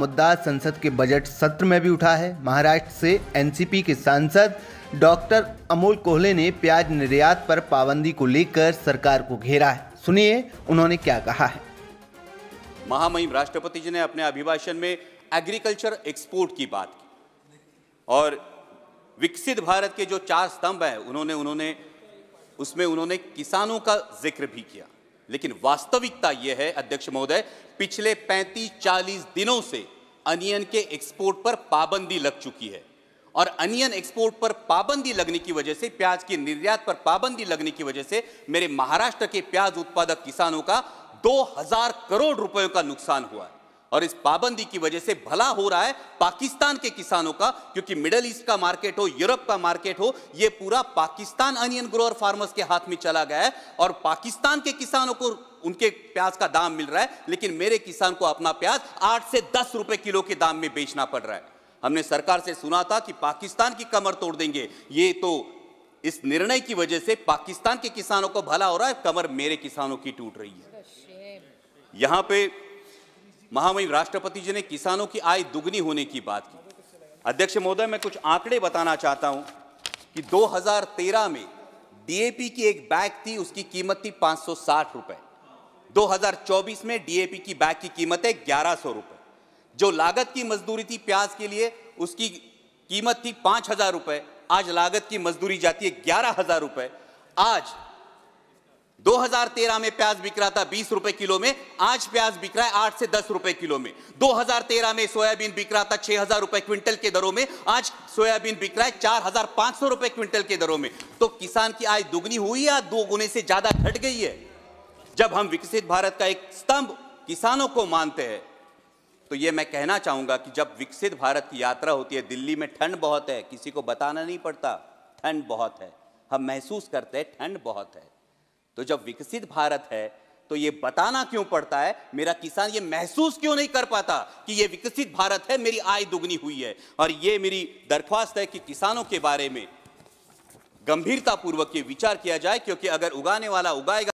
मुद्दा संसद के बजट सत्र में भी उठा है महाराष्ट्र से एनसीपी के सांसद डॉक्टर अमोल कोहले ने प्याज निर्यात पर पाबंदी को लेकर सरकार को घेरा है सुनिए उन्होंने क्या कहा है महामहिम राष्ट्रपति जी ने अपने अभिभाषण में एग्रीकल्चर एक्सपोर्ट की बात की और विकसित भारत के जो चार स्तंभ हैं उन्होंने उन्होंने उसमें उन्होंने किसानों का जिक्र भी किया लेकिन वास्तविकता यह है अध्यक्ष महोदय पिछले 35-40 दिनों से अनियन के एक्सपोर्ट पर पाबंदी लग चुकी है और अनियन एक्सपोर्ट पर पाबंदी लगने की वजह से प्याज के निर्यात पर पाबंदी लगने की वजह से मेरे महाराष्ट्र के प्याज उत्पादक किसानों का दो करोड़ रुपयों का नुकसान हुआ है और इस पाबंदी की वजह से भला हो रहा है पाकिस्तान के किसानों का क्योंकि मिडल ईस्ट का मार्केट हो यूरोप का मार्केट हो यह पूरा पाकिस्तान अनियन ग्रोअर फार्मर्स के हाथ में चला गया है और पाकिस्तान के किसानों को उनके प्याज का दाम मिल रहा है लेकिन मेरे किसान को अपना प्याज आठ से दस रुपए किलो के दाम में बेचना पड़ रहा है हमने सरकार से सुना था कि पाकिस्तान की कमर तोड़ देंगे ये तो इस निर्णय की वजह से पाकिस्तान के किसानों को भला हो रहा है कमर मेरे किसानों की टूट रही है यहां पे महामहिम राष्ट्रपति जी ने किसानों की आय दुगनी होने की बात की अध्यक्ष महोदय मैं कुछ आंकड़े बताना चाहता हूं कि 2013 में डीएपी की एक बैग थी उसकी कीमत थी पांच सौ में डीएपी की बैग की कीमत है ग्यारह रुपए जो लागत की मजदूरी थी प्याज के लिए उसकी कीमत थी पांच हजार रुपए आज लागत की मजदूरी जाती है ग्यारह हजार रुपए आज 2013 में प्याज बिक रहा था बीस रुपए किलो में आज प्याज बिक रहा है आठ से दस रुपए किलो में 2013 में सोयाबीन बिक रहा था छह हजार रुपए क्विंटल के दरों में आज सोयाबीन बिक रहा है चार हजार पांच सौ रुपए क्विंटल के दरों में तो किसान की आय दुगनी हुई या दो गुने से ज्यादा घट गई है जब हम विकसित भारत का एक स्तंभ किसानों को मानते हैं तो ये मैं कहना चाहूंगा कि जब विकसित भारत की यात्रा होती है दिल्ली में ठंड बहुत है किसी को बताना नहीं पड़ता ठंड बहुत है हम महसूस करते हैं ठंड बहुत है तो जब विकसित भारत है तो ये बताना क्यों पड़ता है मेरा किसान ये महसूस क्यों नहीं कर पाता कि ये विकसित भारत है मेरी आय दुगनी हुई है और ये मेरी दरख्वास्त है कि किसानों के बारे में गंभीरतापूर्वक ये विचार किया जाए क्योंकि अगर उगाने वाला उगाएगा